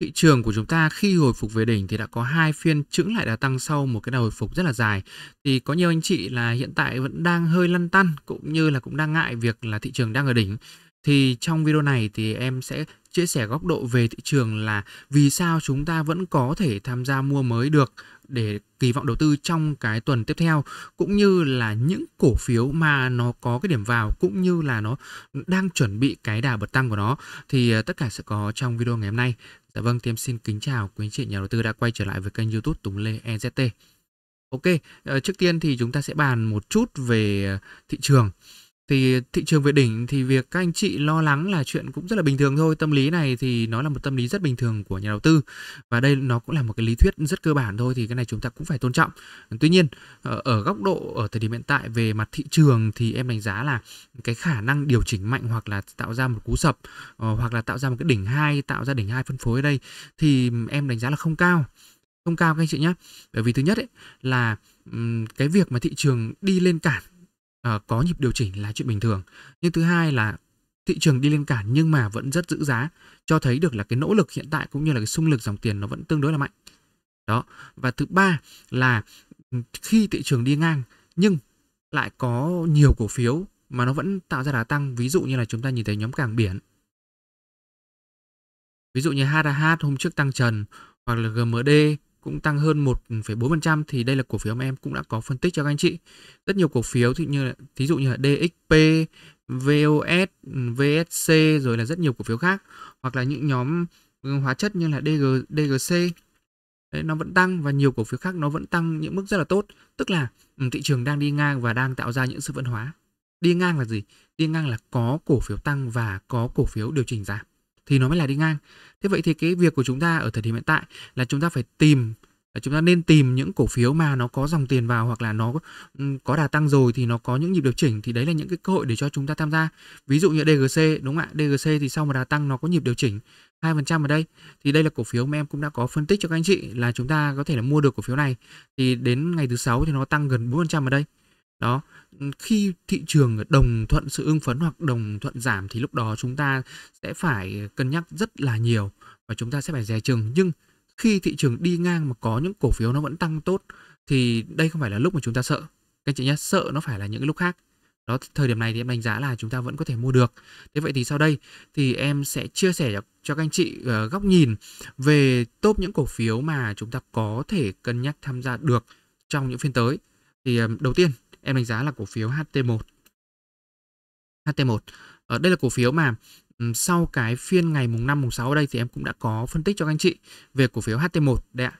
Thị trường của chúng ta khi hồi phục về đỉnh thì đã có hai phiên chững lại đã tăng sau một cái đà hồi phục rất là dài. Thì có nhiều anh chị là hiện tại vẫn đang hơi lăn tăn cũng như là cũng đang ngại việc là thị trường đang ở đỉnh. Thì trong video này thì em sẽ chia sẻ góc độ về thị trường là vì sao chúng ta vẫn có thể tham gia mua mới được để kỳ vọng đầu tư trong cái tuần tiếp theo cũng như là những cổ phiếu mà nó có cái điểm vào cũng như là nó đang chuẩn bị cái đà bật tăng của nó thì ờ, tất cả sẽ có trong video ngày hôm nay. Dạ vâng, Tiêm xin kính chào quý anh chị nhà đầu tư đã quay trở lại với kênh youtube Tùng Lê EZT. Ok, ờ, trước tiên thì chúng ta sẽ bàn một chút về ờ, thị trường thì thị trường về đỉnh thì việc các anh chị lo lắng là chuyện cũng rất là bình thường thôi tâm lý này thì nó là một tâm lý rất bình thường của nhà đầu tư và đây nó cũng là một cái lý thuyết rất cơ bản thôi thì cái này chúng ta cũng phải tôn trọng tuy nhiên ờ, ở góc độ ở thời điểm hiện tại về mặt thị trường thì em đánh giá là cái khả năng điều chỉnh mạnh hoặc là tạo ra một cú sập ờ, hoặc là tạo ra một cái đỉnh hai tạo ra đỉnh hai phân phối ở đây thì em đánh giá là không cao không cao các anh chị nhé bởi vì thứ nhất ấy là cái việc mà thị trường đi lên cản uh, có nhịp điều chỉnh là chuyện bình thường nhưng thứ hai là thị trường đi lên cản nhưng mà vẫn rất giữ giá cho thấy được là cái nỗ lực hiện tại cũng như là cái xung lực dòng tiền nó vẫn tương đối là mạnh đó và thứ ba là ừ, khi thị trường đi ngang nhưng lại có nhiều cổ phiếu mà nó vẫn tạo ra đà tăng ví dụ như là chúng ta nhìn thấy nhóm cảng biển ví dụ như HAH hôm trước tăng trần hoặc là GMD cũng tăng hơn 1,4% ừ, thì đây là cổ phiếu mà em cũng đã có phân tích cho các anh chị. Rất nhiều cổ phiếu thì như là, thí dụ như là DXP, VOS, ừ, VSC rồi là rất nhiều cổ phiếu khác hoặc là những nhóm ừ, hóa chất như là DG, DGC Đấy, nó vẫn tăng và nhiều cổ phiếu khác nó vẫn tăng những mức rất là tốt tức là thị trường đang đi ngang và đang tạo ra những sự vận hóa đi ngang là gì đi ngang là có cổ phiếu tăng và có cổ phiếu điều chỉnh giảm thì nó mới là đi ngang thế vậy thì cái việc của chúng ta ở thời điểm hiện tại là chúng ta phải tìm chúng ta nên tìm những cổ phiếu mà nó có dòng tiền vào hoặc là nó có đà tăng rồi thì nó có những nhịp điều chỉnh thì đấy là những cái cơ hội để cho chúng ta tham gia ví dụ như DGC đúng không ạ DGC thì sau một đà tăng nó có nhịp điều chỉnh 2% ở đây thì đây là cổ phiếu mà em cũng đã có phân tích cho các anh chị là chúng ta có thể là mua được cổ phiếu này thì đến ngày thứ sáu thì nó tăng gần 4% ở đây đó khi thị trường đồng thuận sự ưng phấn hoặc đồng thuận giảm thì lúc đó chúng ta sẽ phải cân nhắc rất là nhiều và chúng ta sẽ phải dè chừng nhưng khi thị trường đi ngang mà có những cổ phiếu nó vẫn tăng tốt thì đây không phải là lúc mà chúng ta sợ các chị nhé sợ nó phải là những lúc khác đó thời điểm này thì em đánh giá là chúng ta vẫn có thể mua được thế vậy thì sau đây thì em sẽ chia sẻ cho, các anh chị ờ, góc nhìn về top những cổ phiếu mà chúng ta có thể cân nhắc tham gia được trong những phiên tới thì ờ, đầu tiên em đánh giá là cổ phiếu HT1. HT1. Ở đây là cổ phiếu mà sau cái phiên ngày mùng 5 mùng 6 ở đây thì em cũng đã có phân tích cho các anh chị về cổ phiếu HT1 đấy ạ.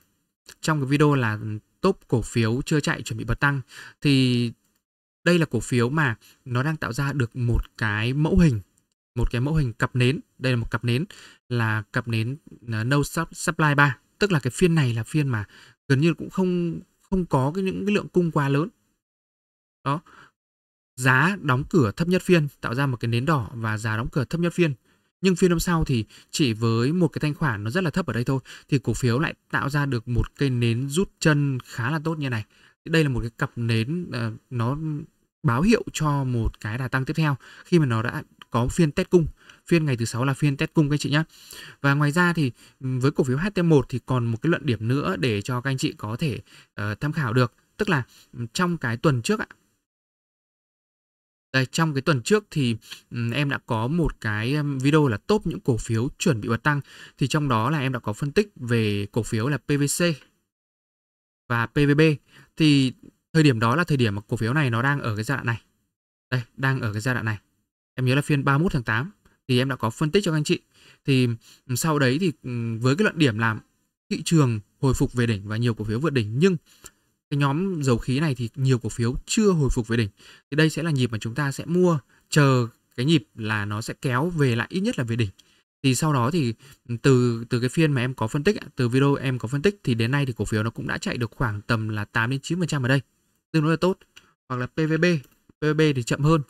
Trong cái video là top cổ phiếu chưa chạy chuẩn bị bật tăng thì đây là cổ phiếu mà nó đang tạo ra được một cái mẫu hình một cái mẫu hình cặp nến đây là một cặp nến là cặp nến ờ, no supply 3 tức là cái phiên này là phiên mà gần như cũng không không có cái những cái lượng cung quá lớn đó. Giá đóng cửa thấp nhất phiên tạo ra một cái nến đỏ và giá đóng cửa thấp nhất phiên. Nhưng phiên hôm sau thì chỉ với một cái thanh khoản nó rất là thấp ở đây thôi thì cổ phiếu lại tạo ra được một cây nến rút chân khá là tốt như này. Đây là một cái cặp nến uh, nó báo hiệu cho một cái đà tăng tiếp theo khi mà nó đã có phiên test cung phiên ngày thứ sáu là phiên test cung các anh chị nhé và ngoài ra thì ừ, với cổ phiếu HT1 thì còn một cái luận điểm nữa để cho các anh chị có thể uh, tham khảo được tức là ừ, trong cái tuần trước ạ đây, trong cái tuần trước thì ừ, em đã có một cái video là top những cổ phiếu chuẩn bị bật tăng. Thì trong đó là em đã có phân tích về cổ phiếu là PVC và PVB. Thì thời điểm đó là thời điểm mà cổ phiếu này nó đang ở cái giai đoạn này. Đây, đang ở cái giai đoạn này. Em nhớ là phiên 31 tháng 8 thì em đã có phân tích cho các anh chị. Thì ừ, sau đấy thì ừ, với cái luận điểm làm thị trường hồi phục về đỉnh và nhiều cổ phiếu vượt đỉnh nhưng cái nhóm dầu khí này thì nhiều cổ phiếu chưa hồi phục về đỉnh thì đây sẽ là nhịp mà chúng ta sẽ mua chờ cái nhịp là nó sẽ kéo về lại ít nhất là về đỉnh thì sau đó thì từ từ cái phiên mà em có phân tích từ video em có phân tích thì đến nay thì cổ phiếu nó cũng đã chạy được khoảng tầm là 8 đến 9% ở đây tương đối là tốt hoặc là PVB PVB thì chậm hơn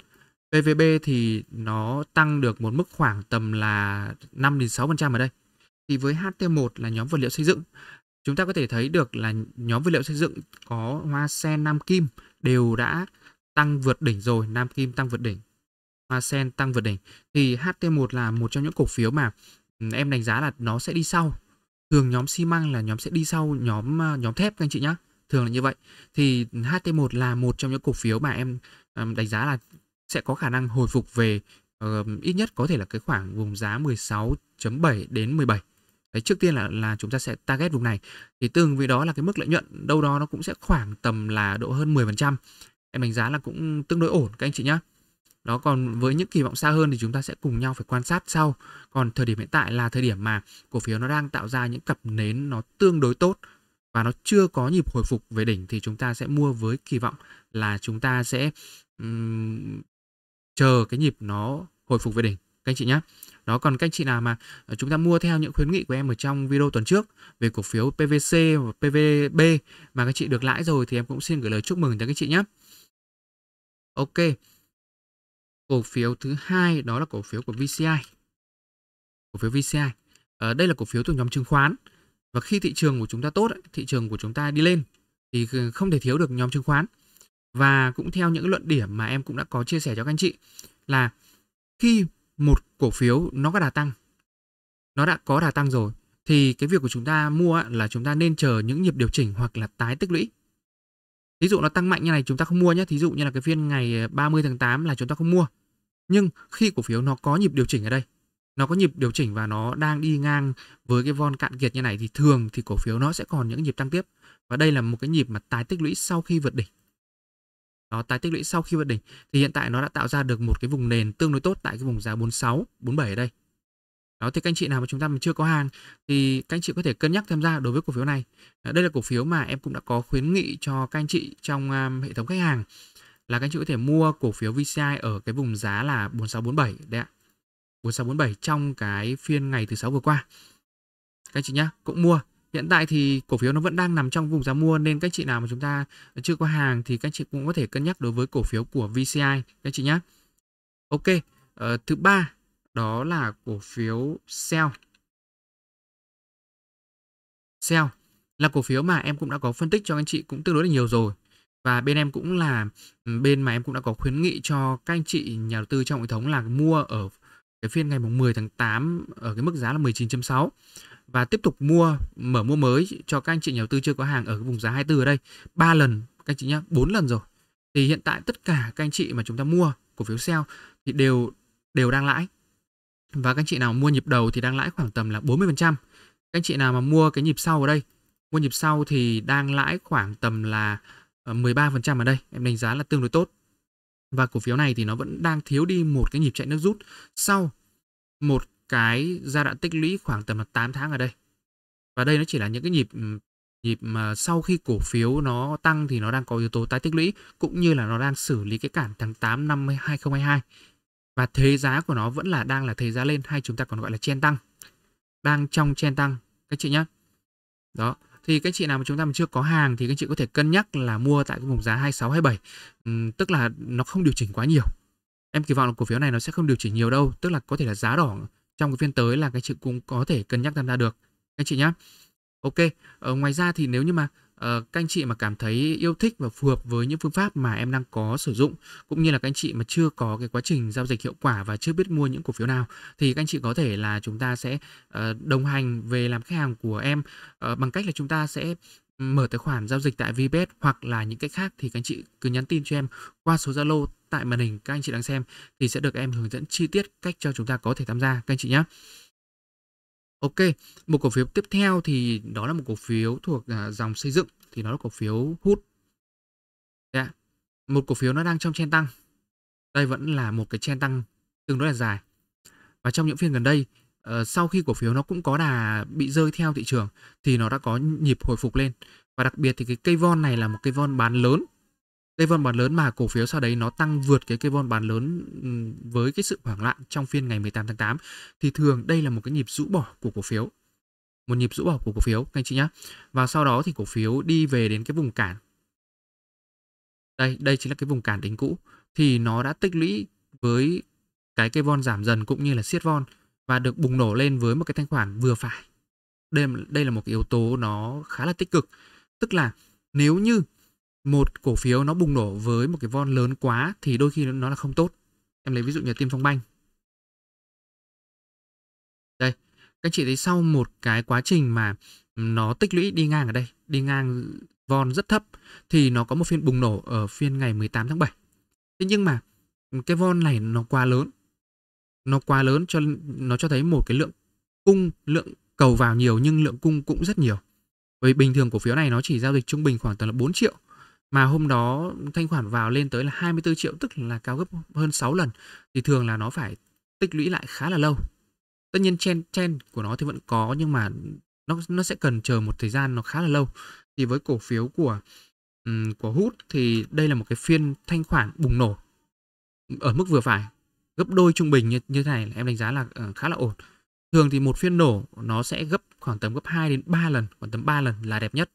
PVB thì nó tăng được một mức khoảng tầm là 5 đến 6% ở đây thì với HT1 là nhóm vật liệu xây dựng chúng ta có thể thấy được là nhóm vật liệu xây dựng có hoa sen nam kim đều đã tăng vượt đỉnh rồi, nam kim tăng vượt đỉnh, hoa sen tăng vượt đỉnh thì HT1 là một trong những cổ phiếu mà ừ, em đánh giá là nó sẽ đi sau. Thường nhóm xi măng là nhóm sẽ đi sau nhóm ờ, nhóm thép các anh chị nhé Thường là như vậy. Thì HT1 là một trong những cổ phiếu mà em ờ, đánh giá là sẽ có khả năng hồi phục về uh, ít nhất có thể là cái khoảng vùng giá 16.7 đến 17 Đấy, trước tiên là là chúng ta sẽ target vùng này thì tương với đó là cái mức lợi nhuận đâu đó nó cũng sẽ khoảng tầm là độ hơn 10% em đánh giá là cũng tương đối ổn các anh chị nhé đó còn với những kỳ vọng xa hơn thì chúng ta sẽ cùng nhau phải quan sát sau còn thời điểm hiện tại là thời điểm mà cổ phiếu nó đang tạo ra những cặp nến nó tương đối tốt và nó chưa có nhịp hồi phục về đỉnh thì chúng ta sẽ mua với kỳ vọng là chúng ta sẽ um, chờ cái nhịp nó hồi phục về đỉnh các anh chị nhé đó còn cách chị nào mà ờ, chúng ta mua theo những khuyến nghị của em ở trong video tuần trước về cổ phiếu PVC và PVB mà các chị được lãi rồi thì em cũng xin gửi lời chúc mừng tới các chị nhé. Ok. Cổ phiếu thứ hai đó là cổ phiếu của VCI. Cổ phiếu VCI. Ở ờ, đây là cổ phiếu thuộc nhóm chứng khoán. Và khi thị trường của chúng ta tốt, thị trường của chúng ta đi lên thì không thể thiếu được nhóm chứng khoán. Và cũng theo những luận điểm mà em cũng đã có chia sẻ cho các anh chị là khi một cổ phiếu nó có đà tăng nó đã có đà tăng rồi thì cái việc của chúng ta mua là chúng ta nên chờ những nhịp điều chỉnh hoặc là tái tích lũy. thí dụ nó tăng mạnh như này chúng ta không mua nhé, thí dụ như là cái phiên ngày 30 ờ, tháng 8 là chúng ta không mua. Nhưng khi cổ phiếu nó có nhịp điều chỉnh ở đây, nó có nhịp điều chỉnh và nó đang đi ngang với cái von cạn kiệt như này thì thường thì cổ phiếu nó sẽ còn những nhịp tăng tiếp. Và đây là một cái nhịp mà tái tích lũy sau khi vượt đỉnh nó tái tích lũy sau khi vượt đỉnh thì hiện tại nó đã tạo ra được một cái vùng nền tương đối tốt tại cái vùng giá 46, 47 ở đây. Đó thì các anh chị nào mà chúng ta mà chưa có hàng thì các anh chị có thể cân nhắc tham gia đối với cổ phiếu này. Đây là cổ phiếu mà em cũng đã có khuyến nghị cho các anh chị trong um, hệ thống khách hàng là các anh chị có thể mua cổ phiếu VCI ở cái vùng giá là 4647 đấy ạ. 4647 trong cái phiên ngày thứ sáu vừa qua. Các anh chị nhá, cũng mua Hiện tại thì cổ phiếu nó vẫn đang nằm trong vùng giá mua nên các chị nào mà chúng ta chưa có hàng thì các chị cũng có thể cân nhắc đối với cổ phiếu của VCI các chị nhé. Ok, ờ, thứ ba đó là cổ phiếu sell sell là cổ phiếu mà em cũng đã có phân tích cho anh chị cũng tương đối là nhiều rồi và bên em cũng là ừ, bên mà em cũng đã có khuyến nghị cho các anh chị nhà đầu tư trong hệ thống là mua ở cái phiên ngày mùng 10 tháng 8 ở cái mức giá là 19.6 và tiếp tục mua mở mua mới cho các anh chị nhà đầu tư chưa có hàng ở vùng giá 24 ở đây ba lần các anh chị nhé bốn lần rồi thì hiện tại tất cả các anh chị mà chúng ta mua cổ phiếu sell thì đều đều đang lãi và các anh chị nào mua nhịp đầu thì đang lãi khoảng tầm là 40% các anh chị nào mà mua cái nhịp sau ở đây mua nhịp sau thì đang lãi khoảng tầm là 13% ờ, ở đây em đánh giá là tương đối tốt và cổ phiếu này thì nó vẫn đang thiếu đi một cái nhịp chạy nước rút sau một cái giai đoạn tích lũy khoảng tầm 8 tháng ở đây. Và đây nó chỉ là những cái nhịp nhịp mà sau khi cổ phiếu nó tăng thì nó đang có yếu tố tái tích lũy cũng như là nó đang xử lý cái cản tháng 8 năm 2022 và thế giá của nó vẫn là đang là thế giá lên hay chúng ta còn gọi là chen tăng đang trong chen tăng các chị nhé đó thì các chị nào mà chúng ta mà chưa có hàng thì các chị có thể cân nhắc là mua tại cái vùng giá 26 27 uhm, tức là nó không điều chỉnh quá nhiều em kỳ vọng là cổ phiếu này nó sẽ không điều chỉnh nhiều đâu tức là có thể là giá đỏ trong cái phiên tới là cái chị cũng có thể cân nhắc tham gia được các chị nhé. Ok, ờ, ngoài ra thì nếu như mà uh, các anh chị mà cảm thấy yêu thích và phù hợp với những phương pháp mà em đang có sử dụng cũng như là các anh chị mà chưa có cái quá trình giao dịch hiệu quả và chưa biết mua những cổ phiếu nào thì các anh chị có thể là chúng ta sẽ uh, đồng hành về làm khách hàng của em uh, bằng cách là chúng ta sẽ mở tài khoản giao dịch tại VBS hoặc là những cái khác thì các anh chị cứ nhắn tin cho em qua số Zalo tại màn hình các anh chị đang xem thì sẽ được em hướng dẫn chi tiết cách cho chúng ta có thể tham gia các anh chị nhé. Ok, một cổ phiếu tiếp theo thì đó là một cổ phiếu thuộc à, dòng xây dựng thì nó là cổ phiếu hút. Đấy, dạ, một cổ phiếu nó đang trong chen tăng. Đây vẫn là một cái chen tăng tương đối là dài. Và trong những phiên gần đây ờ, sau khi cổ phiếu nó cũng có đà bị rơi theo thị trường thì nó đã có nhịp hồi phục lên và đặc biệt thì cái cây von này là một cây von bán lớn cây von bán lớn mà cổ phiếu sau đấy nó tăng vượt cái cây von bán lớn ừ, với cái sự hoảng loạn trong phiên ngày 18 tháng 8 thì thường đây là một cái nhịp rũ bỏ của cổ phiếu một nhịp rũ bỏ của cổ phiếu các anh chị nhé và sau đó thì cổ phiếu đi về đến cái vùng cản đây đây chính là cái vùng cản đỉnh cũ thì nó đã tích lũy với cái cây von giảm dần cũng như là siết von và được bùng nổ lên với một cái thanh khoản vừa phải đây đây là một cái yếu tố nó khá là tích cực tức là nếu như một cổ phiếu nó bùng nổ với một cái von lớn quá thì đôi khi nó là không tốt em lấy ví dụ như tiêm phong banh đây các anh chị thấy sau một cái quá trình mà nó tích lũy đi ngang ở đây đi ngang von rất thấp thì nó có một phiên bùng nổ ở phiên ngày 18 tháng 7 thế nhưng mà cái von này nó quá lớn nó quá lớn cho nó cho thấy một cái lượng cung lượng cầu vào nhiều nhưng lượng cung cũng rất nhiều bởi bình thường cổ phiếu này nó chỉ giao dịch trung bình khoảng tầm là 4 triệu mà hôm đó thanh khoản vào lên tới là 24 triệu tức là cao gấp hơn 6 lần thì thường là nó phải tích lũy lại khá là lâu. Tất nhiên chen chen của nó thì vẫn có nhưng mà nó nó sẽ cần chờ một thời gian nó khá là lâu. Thì với cổ phiếu của um, của hút thì đây là một cái phiên thanh khoản bùng nổ ở mức vừa phải gấp đôi trung bình như như thế này em đánh giá là uh, khá là ổn. Thường thì một phiên nổ nó sẽ gấp khoảng tầm gấp 2 đến 3 lần, khoảng tầm 3 lần là đẹp nhất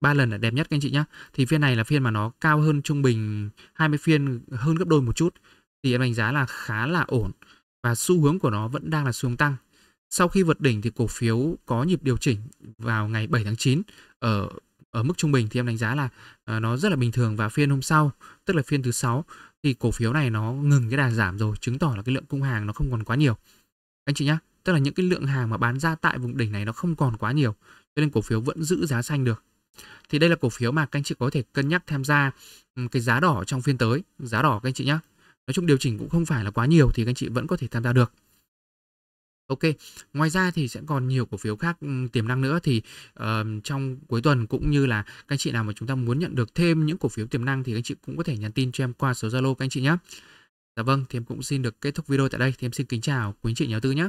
ba lần là đẹp nhất các anh chị nhé thì phiên này là phiên mà nó cao hơn trung bình 20 phiên hơn gấp đôi một chút thì em đánh giá là khá là ổn và xu hướng của nó vẫn đang là xu hướng tăng sau khi vượt đỉnh thì cổ phiếu có nhịp điều chỉnh vào ngày 7 tháng 9 ở ở mức trung bình thì em đánh giá là uh, nó rất là bình thường và phiên hôm sau tức là phiên thứ sáu thì cổ phiếu này nó ngừng cái đà giảm rồi chứng tỏ là cái lượng cung hàng nó không còn quá nhiều anh chị nhá tức là những cái lượng hàng mà bán ra tại vùng đỉnh này nó không còn quá nhiều cho nên cổ phiếu vẫn giữ giá xanh được thì đây là cổ phiếu mà các anh chị có thể cân nhắc tham gia ừ, cái giá đỏ trong phiên tới, giá đỏ các anh chị nhé. Nói chung điều chỉnh cũng không phải là quá nhiều thì các anh chị vẫn có thể tham gia được. Ok, ngoài ra thì sẽ còn nhiều cổ phiếu khác ừ, tiềm năng nữa thì uh, trong cuối tuần cũng như là các anh chị nào mà chúng ta muốn nhận được thêm những cổ phiếu tiềm năng thì các anh chị cũng có thể nhắn tin cho em qua số Zalo các anh chị nhé. Dạ vâng, thì em cũng xin được kết thúc video tại đây. Thì em xin kính chào quý anh chị nhà đầu tư nhé.